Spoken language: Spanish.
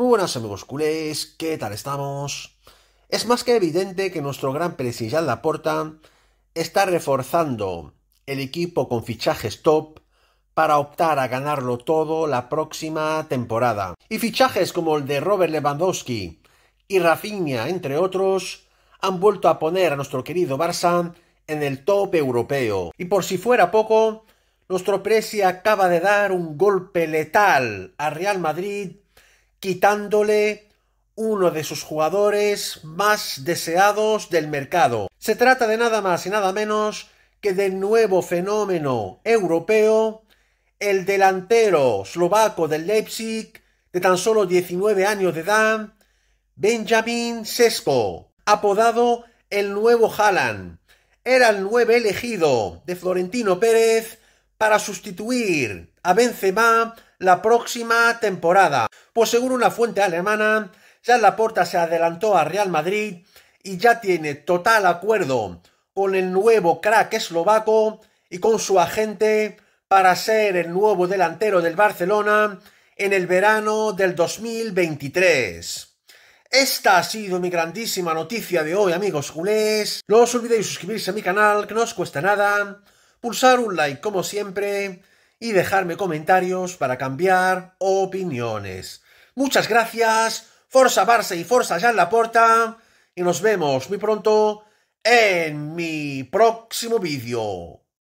Muy buenas amigos culés, ¿qué tal estamos? Es más que evidente que nuestro gran la Laporta está reforzando el equipo con fichajes top para optar a ganarlo todo la próxima temporada. Y fichajes como el de Robert Lewandowski y Rafinha, entre otros, han vuelto a poner a nuestro querido Barça en el top europeo. Y por si fuera poco, nuestro Presi acaba de dar un golpe letal a Real Madrid quitándole uno de sus jugadores más deseados del mercado. Se trata de nada más y nada menos que del nuevo fenómeno europeo, el delantero eslovaco del Leipzig, de tan solo 19 años de edad, Benjamin Sesko, apodado el nuevo Haaland. Era el nuevo elegido de Florentino Pérez para sustituir a Benzema la próxima temporada. Pues según una fuente alemana, ya Laporta se adelantó a Real Madrid y ya tiene total acuerdo con el nuevo crack eslovaco y con su agente para ser el nuevo delantero del Barcelona en el verano del 2023. Esta ha sido mi grandísima noticia de hoy, amigos culés. No os olvidéis suscribirse a mi canal, que no os cuesta nada. Pulsar un like, como siempre y dejarme comentarios para cambiar opiniones. Muchas gracias, Forza Barça y Forza la Laporta, y nos vemos muy pronto en mi próximo vídeo.